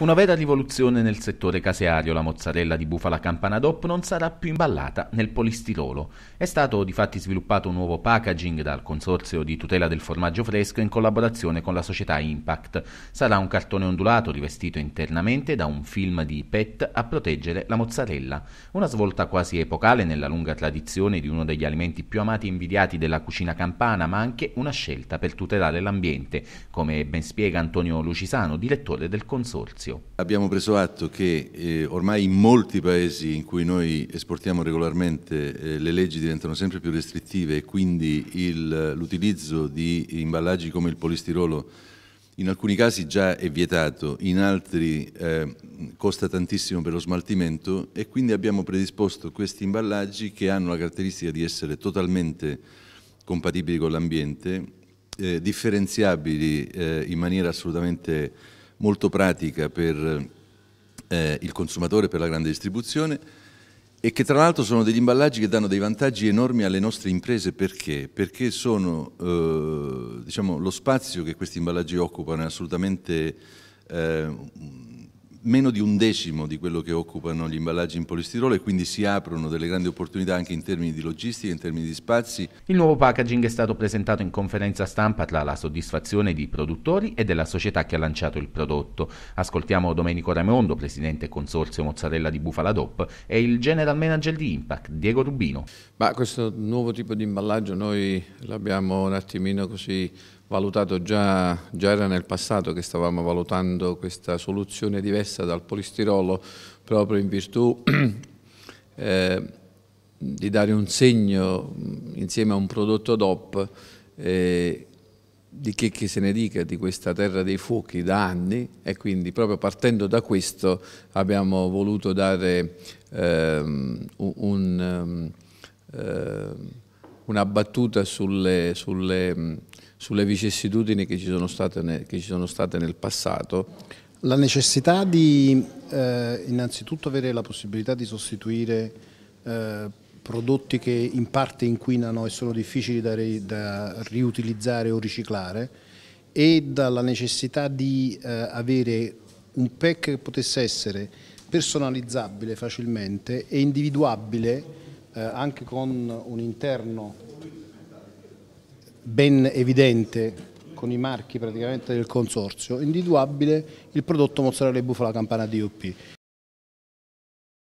Una vera rivoluzione nel settore caseario, la mozzarella di bufala campana DOP non sarà più imballata nel polistirolo. È stato difatti sviluppato un nuovo packaging dal Consorzio di tutela del formaggio fresco in collaborazione con la società Impact. Sarà un cartone ondulato rivestito internamente da un film di PET a proteggere la mozzarella. Una svolta quasi epocale nella lunga tradizione di uno degli alimenti più amati e invidiati della cucina campana, ma anche una scelta per tutelare l'ambiente, come ben spiega Antonio Lucisano, direttore del Consorzio. Lazio. Abbiamo preso atto che eh, ormai in molti paesi in cui noi esportiamo regolarmente eh, le leggi diventano sempre più restrittive e quindi l'utilizzo di imballaggi come il polistirolo in alcuni casi già è vietato, in altri eh, costa tantissimo per lo smaltimento e quindi abbiamo predisposto questi imballaggi che hanno la caratteristica di essere totalmente compatibili con l'ambiente, eh, differenziabili eh, in maniera assolutamente molto pratica per eh, il consumatore, per la grande distribuzione e che tra l'altro sono degli imballaggi che danno dei vantaggi enormi alle nostre imprese perché? Perché sono, eh, diciamo, lo spazio che questi imballaggi occupano è assolutamente eh, meno di un decimo di quello che occupano gli imballaggi in polistirolo e quindi si aprono delle grandi opportunità anche in termini di logistica, in termini di spazi. Il nuovo packaging è stato presentato in conferenza stampa tra la soddisfazione di produttori e della società che ha lanciato il prodotto. Ascoltiamo Domenico Raimondo, presidente consorzio mozzarella di Bufala DOP e il general manager di Impact, Diego Rubino. Ma questo nuovo tipo di imballaggio noi l'abbiamo un attimino così valutato già, già era nel passato che stavamo valutando questa soluzione diversa dal polistirolo proprio in virtù eh, di dare un segno insieme a un prodotto DOP eh, di che, che, se ne dica di questa terra dei fuochi da anni e quindi proprio partendo da questo abbiamo voluto dare ehm, un, ehm, ehm, una battuta sulle, sulle sulle vicissitudini che ci sono state, ne, ci sono state nel passato. La necessità di eh, innanzitutto avere la possibilità di sostituire eh, prodotti che in parte inquinano e sono difficili da, ri, da riutilizzare o riciclare e dalla necessità di eh, avere un pack che potesse essere personalizzabile facilmente e individuabile eh, anche con un interno ben evidente con i marchi praticamente del consorzio, individuabile il prodotto mozzarella e bufala campana DUP.